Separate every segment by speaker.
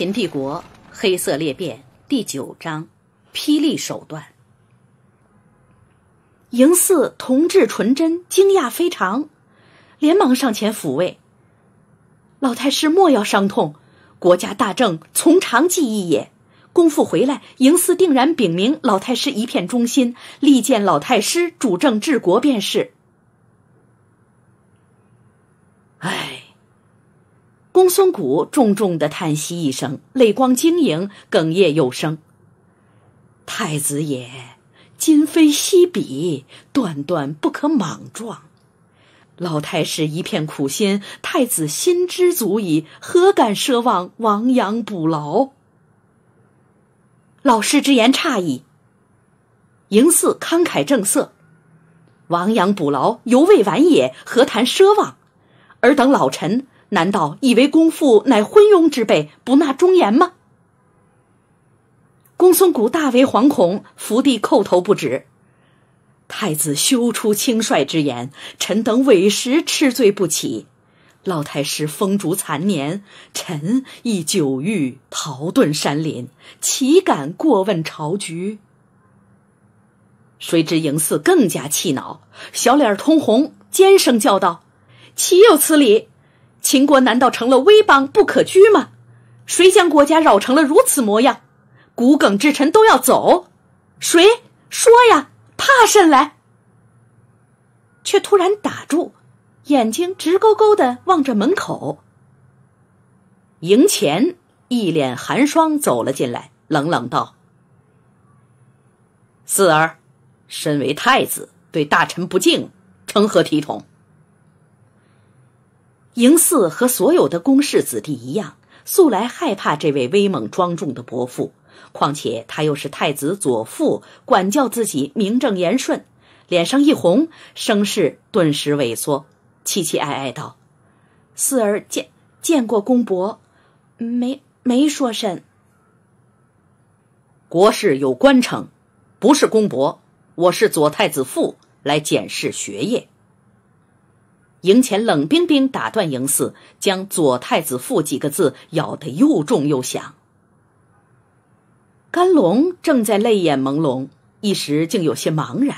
Speaker 1: 《秦帝国：黑色裂变》第九章，霹雳手段。嬴驷同志纯真惊讶非常，连忙上前抚慰：“老太师莫要伤痛，国家大政从长计议也。功夫回来，嬴驷定然禀明老太师一片忠心，力荐老太师主政治国便是。”公孙谷重重的叹息一声，泪光晶莹，哽咽有声。太子也今非昔比，断断不可莽撞。老太师一片苦心，太子心知足矣，何敢奢望亡羊补牢？老师之言差矣。嬴驷慷慨正色，亡羊补牢犹未晚也，何谈奢望？尔等老臣。难道以为公父乃昏庸之辈，不纳忠言吗？公孙谷大为惶恐，伏地叩头不止。太子休出轻率之言，臣等委实吃罪不起。老太师风烛残年，臣亦久欲逃遁山林，岂敢过问朝局？谁知嬴驷更加气恼，小脸通红，尖声叫道：“岂有此理！”秦国难道成了危邦不可居吗？谁将国家扰成了如此模样，骨耿之臣都要走？谁说呀？怕甚来？却突然打住，眼睛直勾勾的望着门口。赢钱一脸寒霜走了进来，冷冷道：“四儿，身为太子，对大臣不敬，成何体统？”嬴驷和所有的公室子弟一样，素来害怕这位威猛庄重的伯父。况且他又是太子左傅，管教自己名正言顺，脸上一红，声势顿时萎缩，凄凄哀哀道：“驷儿见见过公伯，没没说甚。国事有官承，不是公伯，我是左太子傅来检视学业。”赢钱冷冰冰打断赢四，将“左太子傅”几个字咬得又重又响。甘龙正在泪眼朦胧，一时竟有些茫然。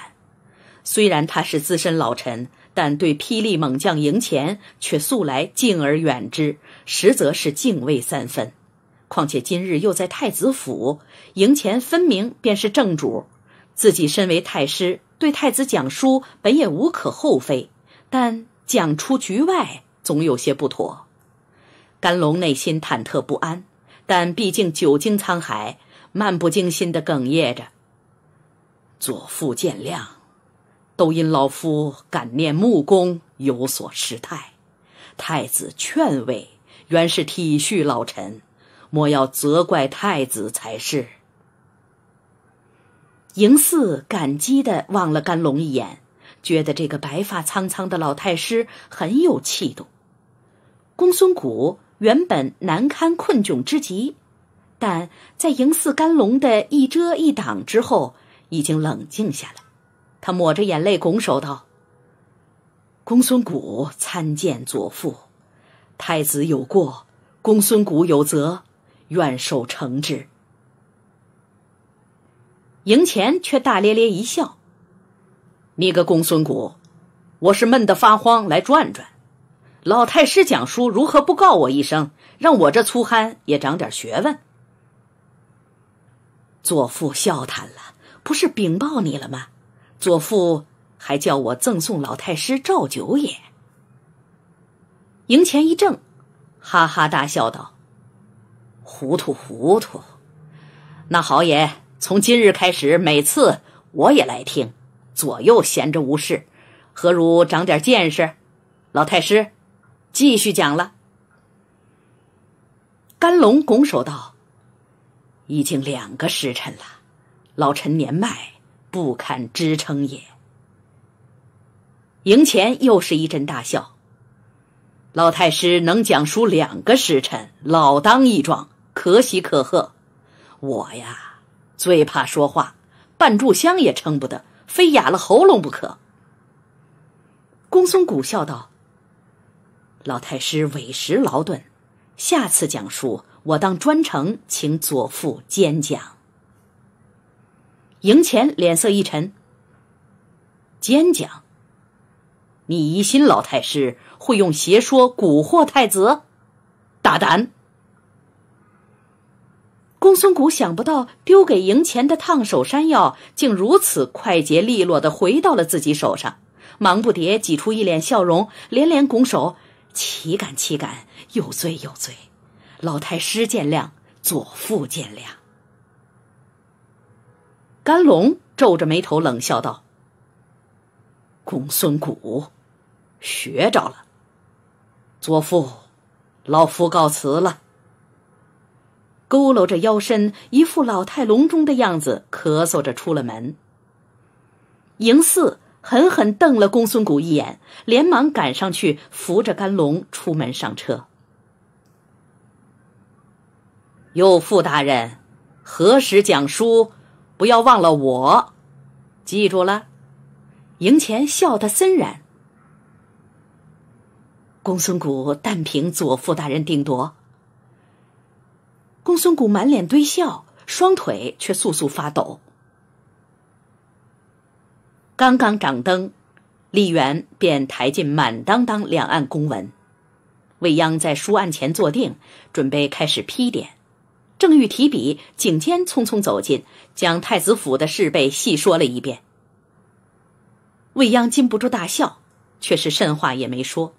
Speaker 1: 虽然他是资深老臣，但对霹雳猛将赢钱却素来敬而远之，实则是敬畏三分。况且今日又在太子府，赢钱分明便是正主，自己身为太师，对太子讲书本也无可厚非，但……讲出局外总有些不妥，甘龙内心忐忑不安，但毕竟久经沧海，漫不经心的哽咽着：“左父见谅，都因老夫感念木工有所失态。太子劝慰，原是体恤老臣，莫要责怪太子才是。”嬴驷感激的望了甘龙一眼。觉得这个白发苍苍的老太师很有气度。公孙谷原本难堪困窘之极，但在嬴驷甘龙的一遮一挡之后，已经冷静下来。他抹着眼泪拱手道：“公孙谷参见左父，太子有过，公孙谷有责，愿受惩治。”赢虔却大咧咧一笑。你个公孙谷，我是闷得发慌来转转。老太师讲书，如何不告我一声，让我这粗憨也长点学问？左父笑谈了，不是禀报你了吗？左父还叫我赠送老太师赵九也。赢钱一怔，哈哈大笑道：“糊涂糊涂！那好也，从今日开始，每次我也来听。”左右闲着无事，何如长点见识？老太师，继续讲了。甘龙拱手道：“已经两个时辰了，老臣年迈，不堪支撑也。”赢前又是一阵大笑。老太师能讲书两个时辰，老当益壮，可喜可贺。我呀，最怕说话，半炷香也撑不得。非哑了喉咙不可。公孙谷笑道：“老太师委实劳顿，下次讲述我当专程请左傅兼讲。”赢钱脸色一沉：“兼讲？你疑心老太师会用邪说蛊惑太子？大胆！”公孙谷想不到丢给赢钱的烫手山药，竟如此快捷利落的回到了自己手上，忙不迭挤出一脸笑容，连连拱手：“岂敢岂敢，有罪有罪，老太师见谅，左父见谅。”甘龙皱着眉头冷笑道：“公孙谷，学着了。左父，老夫告辞了。”佝偻着腰身，一副老态龙钟的样子，咳嗽着出了门。嬴驷狠狠瞪了公孙谷一眼，连忙赶上去扶着甘龙出门上车。右副大人，何时讲书？不要忘了我，记住了。赢前笑得森然。公孙谷，但凭左副大人定夺。公孙谷满脸堆笑，双腿却簌簌发抖。刚刚掌灯，李元便抬进满当当两岸公文。未央在书案前坐定，准备开始批点，正欲提笔，景监匆匆走进，将太子府的事被细说了一遍。未央禁不住大笑，却是甚话也没说。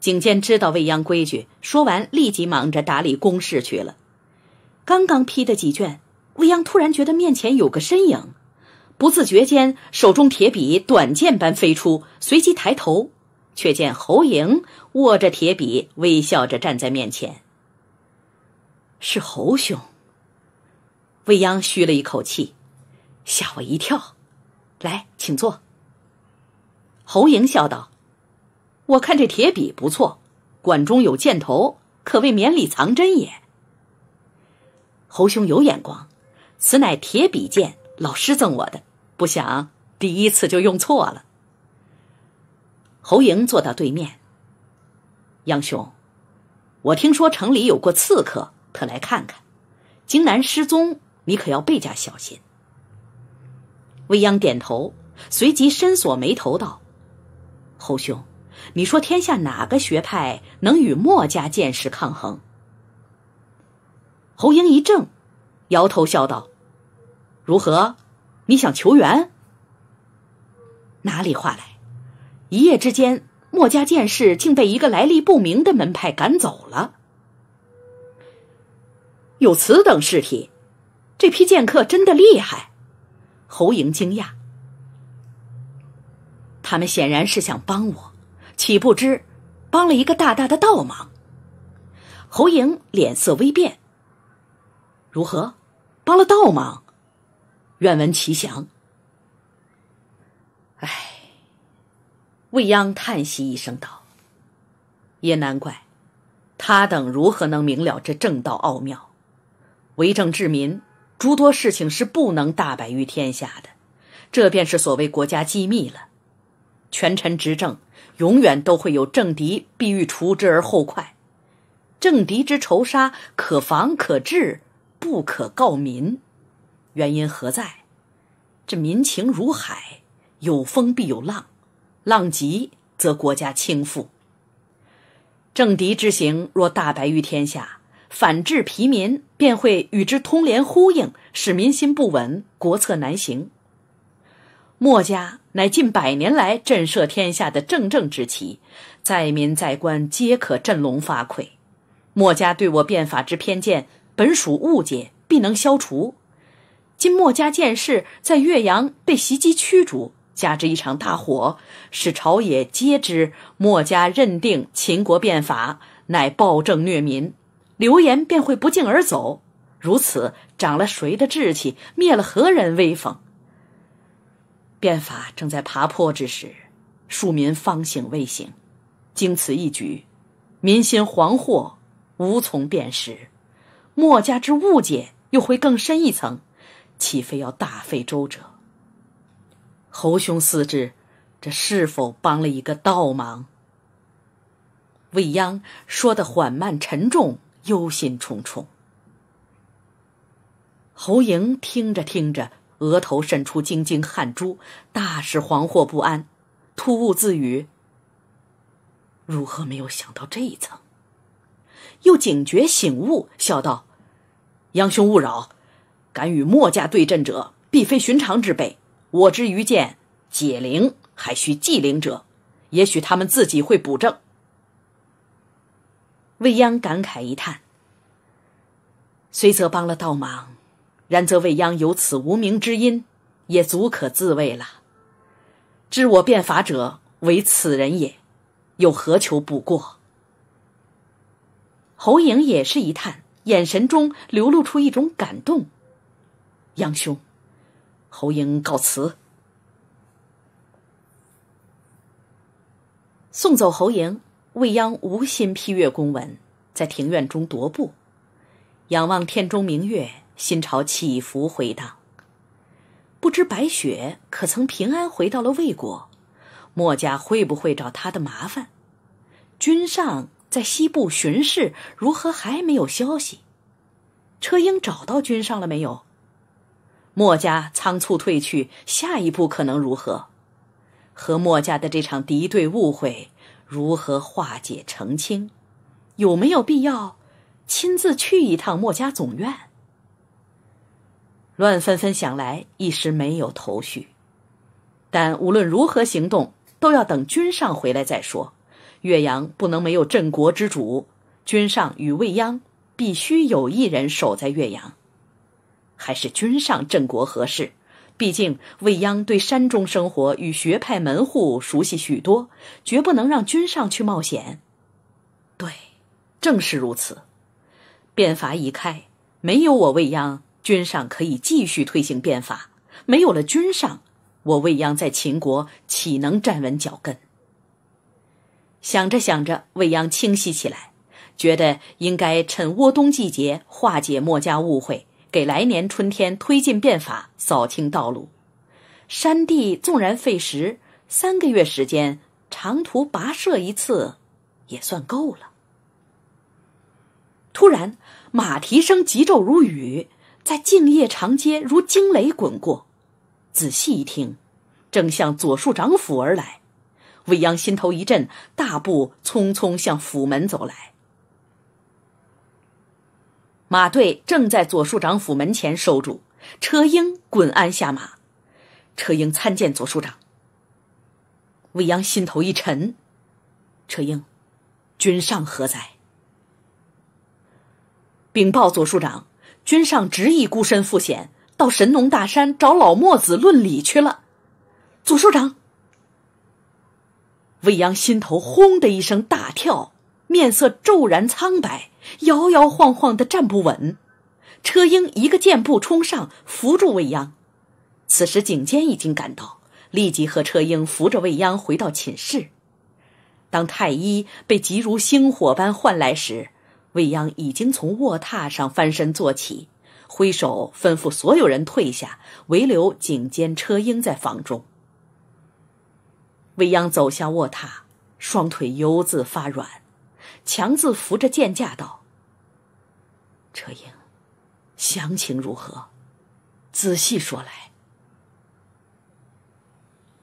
Speaker 1: 景监知道未央规矩，说完立即忙着打理公事去了。刚刚批的几卷，未央突然觉得面前有个身影，不自觉间手中铁笔短剑般飞出，随即抬头，却见侯莹握着铁笔，微笑着站在面前。是侯兄。未央吁了一口气，吓我一跳。来，请坐。侯莹笑道：“我看这铁笔不错，管中有箭头，可谓绵里藏针也。”侯兄有眼光，此乃铁笔剑，老师赠我的。不想第一次就用错了。侯莹坐到对面。杨兄，我听说城里有过刺客，特来看看。京南失踪，你可要倍加小心。未央点头，随即深锁眉头道：“侯兄，你说天下哪个学派能与墨家剑士抗衡？”侯莹一怔，摇头笑道：“如何？你想求援？哪里话来？一夜之间，墨家剑士竟被一个来历不明的门派赶走了。有此等事体，这批剑客真的厉害。”侯莹惊讶：“他们显然是想帮我，岂不知帮了一个大大的倒忙。”侯莹脸色微变。如何，帮了倒忙？愿闻其详。哎，未央叹息一声道：“也难怪，他等如何能明了这正道奥妙？为政治民，诸多事情是不能大白于天下的，这便是所谓国家机密了。权臣执政，永远都会有政敌，必欲除之而后快。政敌之仇杀，可防可治。”不可告民，原因何在？这民情如海，有风必有浪，浪急则国家倾覆。政敌之行若大白于天下，反制疲民便会与之通连呼应，使民心不稳，国策难行。墨家乃近百年来震慑天下的正正之旗，在民在官皆可振聋发聩。墨家对我变法之偏见。本属误解，必能消除。今墨家剑士在岳阳被袭击驱逐，加之一场大火，使朝野皆知墨家认定秦国变法乃暴政虐民，流言便会不胫而走。如此，长了谁的志气，灭了何人威风？变法正在爬坡之时，庶民方醒未醒，经此一举，民心惶惑，无从辨识。墨家之误解又会更深一层，岂非要大费周折？侯兄思之，这是否帮了一个倒忙？未央说的缓慢沉重，忧心忡忡。侯莹听着听着，额头渗出晶晶汗珠，大是惶惑不安，突兀自语：“如何没有想到这一层？”又警觉醒悟，笑道：“杨兄勿扰，敢与墨家对阵者，必非寻常之辈。我之愚见，解铃还需系铃者，也许他们自己会补正。”未央感慨一叹：“虽则帮了倒忙，然则未央有此无名之音，也足可自慰了。知我变法者，为此人也，又何求不过？”侯莹也是一叹，眼神中流露出一种感动。杨兄，侯莹告辞。送走侯莹，未央无心批阅公文，在庭院中踱步，仰望天中明月，心潮起伏回荡。不知白雪可曾平安回到了魏国？墨家会不会找他的麻烦？君上。在西部巡视，如何还没有消息？车英找到君上了没有？墨家仓促退去，下一步可能如何？和墨家的这场敌对误会如何化解澄清？有没有必要亲自去一趟墨家总院？乱纷纷想来，一时没有头绪。但无论如何行动，都要等君上回来再说。岳阳不能没有镇国之主，君上与未央必须有一人守在岳阳。还是君上镇国合适，毕竟未央对山中生活与学派门户熟悉许多，绝不能让君上去冒险。对，正是如此。变法已开，没有我未央，君上可以继续推行变法；没有了君上，我未央在秦国岂能站稳脚跟？想着想着，未央清晰起来，觉得应该趁窝冬季节化解墨家误会，给来年春天推进变法扫清道路。山地纵然费时三个月时间，长途跋涉一次，也算够了。突然，马蹄声急骤如雨，在静夜长街如惊雷滚过。仔细一听，正向左庶长府而来。未央心头一震，大步匆匆向府门走来。马队正在左庶长府门前收住，车英滚鞍下马。车英参见左庶长。未央心头一沉。车英，君上何在？禀报左庶长，君上执意孤身赴险，到神农大山找老墨子论理去了。左庶长。未央心头“轰”的一声大跳，面色骤然苍白，摇摇晃晃的站不稳。车英一个箭步冲上，扶住未央。此时景监已经赶到，立即和车英扶着未央回到寝室。当太医被急如星火般唤来时，未央已经从卧榻上翻身坐起，挥手吩咐所有人退下，唯留景监、车英在房中。未央走下卧榻，双腿犹自发软，强自扶着剑架道：“车英，详情如何？仔细说来。”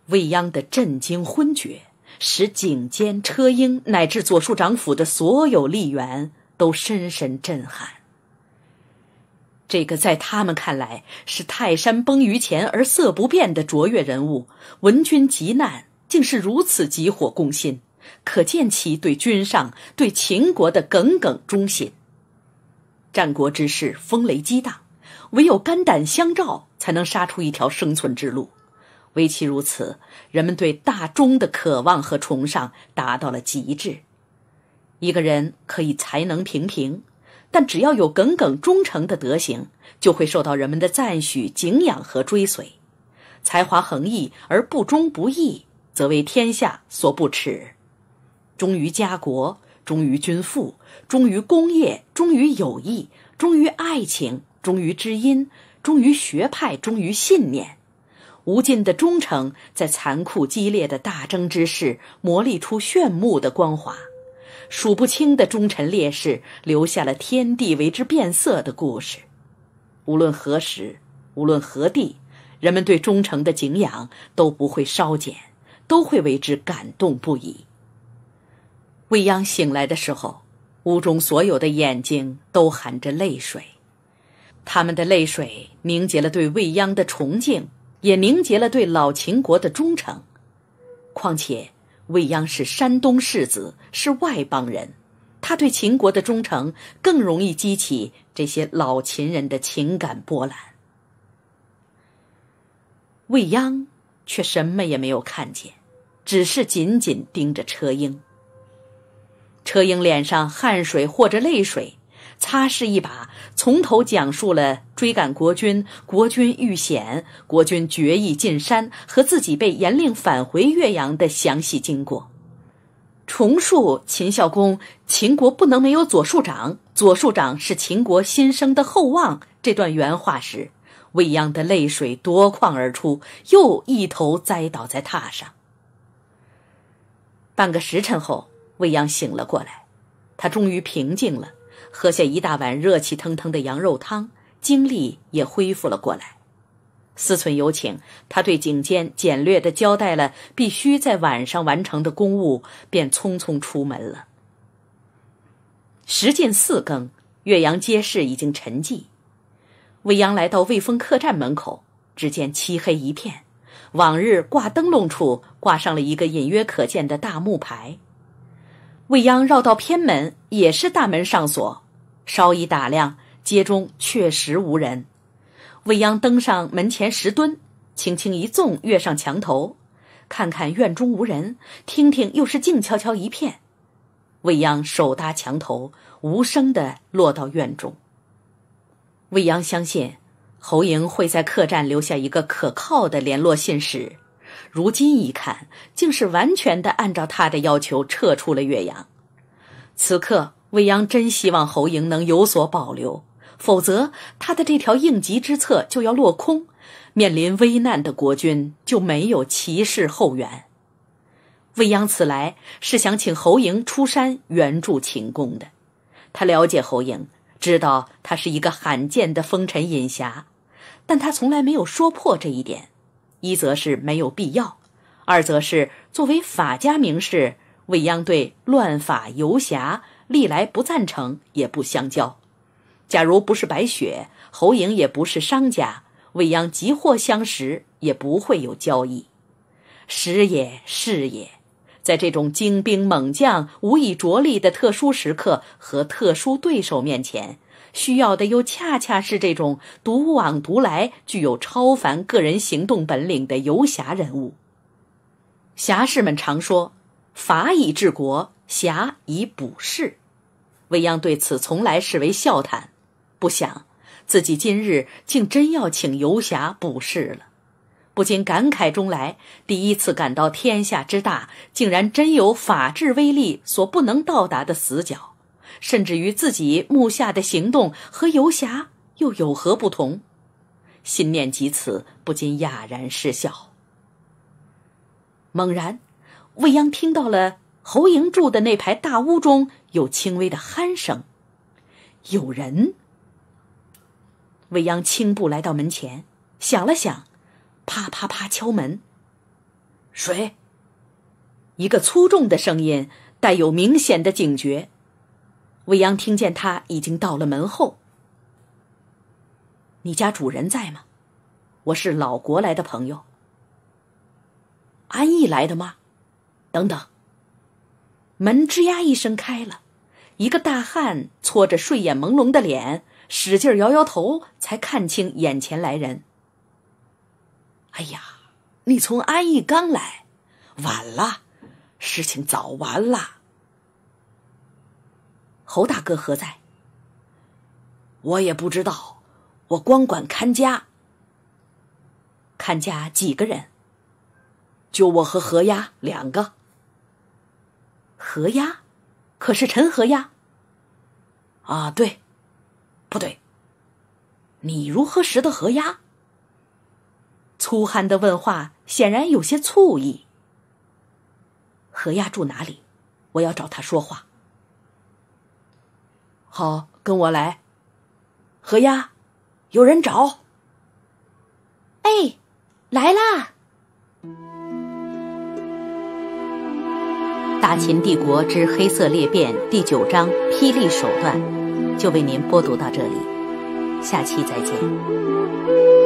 Speaker 1: 未央的震惊昏厥，使景监、车英乃至左庶长府的所有吏员都深深震撼。这个在他们看来是泰山崩于前而色不变的卓越人物，闻君急难。竟是如此急火攻心，可见其对君上、对秦国的耿耿忠心。战国之事，风雷激荡，唯有肝胆相照，才能杀出一条生存之路。唯其如此，人们对大忠的渴望和崇尚达到了极致。一个人可以才能平平，但只要有耿耿忠诚的德行，就会受到人们的赞许、敬仰和追随。才华横溢而不忠不义。则为天下所不齿。忠于家国，忠于君父，忠于功业，忠于友谊，忠于爱情，忠于知音，忠于学派，忠于信念。无尽的忠诚，在残酷激烈的大争之势，磨砺出炫目的光华。数不清的忠臣烈士，留下了天地为之变色的故事。无论何时，无论何地，人们对忠诚的敬仰都不会稍减。都会为之感动不已。未央醒来的时候，屋中所有的眼睛都含着泪水，他们的泪水凝结了对未央的崇敬，也凝结了对老秦国的忠诚。况且，未央是山东世子，是外邦人，他对秦国的忠诚更容易激起这些老秦人的情感波澜。未央却什么也没有看见。只是紧紧盯着车英。车英脸上汗水或者泪水，擦拭一把，从头讲述了追赶国君、国君遇险、国君决意进山和自己被严令返回岳阳的详细经过。重述秦孝公、秦国不能没有左庶长、左庶长是秦国新生的厚望这段原话时，未央的泪水夺眶而出，又一头栽倒在榻上。半个时辰后，未央醒了过来，他终于平静了，喝下一大碗热气腾腾的羊肉汤，精力也恢复了过来。思忖有请，他对景监简略地交代了必须在晚上完成的公务，便匆匆出门了。时近四更，岳阳街市已经沉寂，未央来到未风客栈门口，只见漆黑一片。往日挂灯笼处挂上了一个隐约可见的大木牌，未央绕到偏门，也是大门上锁。稍一打量，街中确实无人。未央登上门前石墩，轻轻一纵，跃上墙头。看看院中无人，听听又是静悄悄一片。未央手搭墙头，无声的落到院中。未央相信。侯莹会在客栈留下一个可靠的联络信使，如今一看，竟是完全的按照他的要求撤出了岳阳。此刻，未央真希望侯莹能有所保留，否则他的这条应急之策就要落空，面临危难的国君就没有骑士后援。未央此来是想请侯莹出山援助秦宫的，他了解侯莹，知道他是一个罕见的风尘隐侠。但他从来没有说破这一点，一则是没有必要，二则是作为法家名士，未央对乱法游侠历来不赞成，也不相交。假如不是白雪，侯莹也不是商家，未央即或相识，也不会有交易。时也是也，在这种精兵猛将无以着力的特殊时刻和特殊对手面前。需要的又恰恰是这种独往独来、具有超凡个人行动本领的游侠人物。侠士们常说：“法以治国，侠以补世。”未央对此从来视为笑谈，不想自己今日竟真要请游侠补世了，不禁感慨中来，第一次感到天下之大，竟然真有法治威力所不能到达的死角。甚至于自己目下的行动和游侠又有何不同？心念及此，不禁哑然失笑。猛然，未央听到了侯莹住的那排大屋中有轻微的鼾声，有人。未央轻步来到门前，想了想，啪啪啪敲门。谁？一个粗重的声音，带有明显的警觉。未央听见他已经到了门后，你家主人在吗？我是老国来的朋友，安逸来的吗？等等，门吱呀一声开了，一个大汉搓着睡眼朦胧的脸，使劲摇摇头，才看清眼前来人。哎呀，你从安逸刚来，晚了，事情早完了。侯大哥何在？我也不知道，我光管看家。看家几个人？就我和何丫两个。何丫，可是陈何丫？啊，对，不对。你如何识得何丫？粗汉的问话显然有些醋意。何丫住哪里？我要找他说话。好，跟我来，何丫，有人找。哎，来啦！《大秦帝国之黑色裂变》第九章“霹雳手段”，就为您播读到这里，下期再见。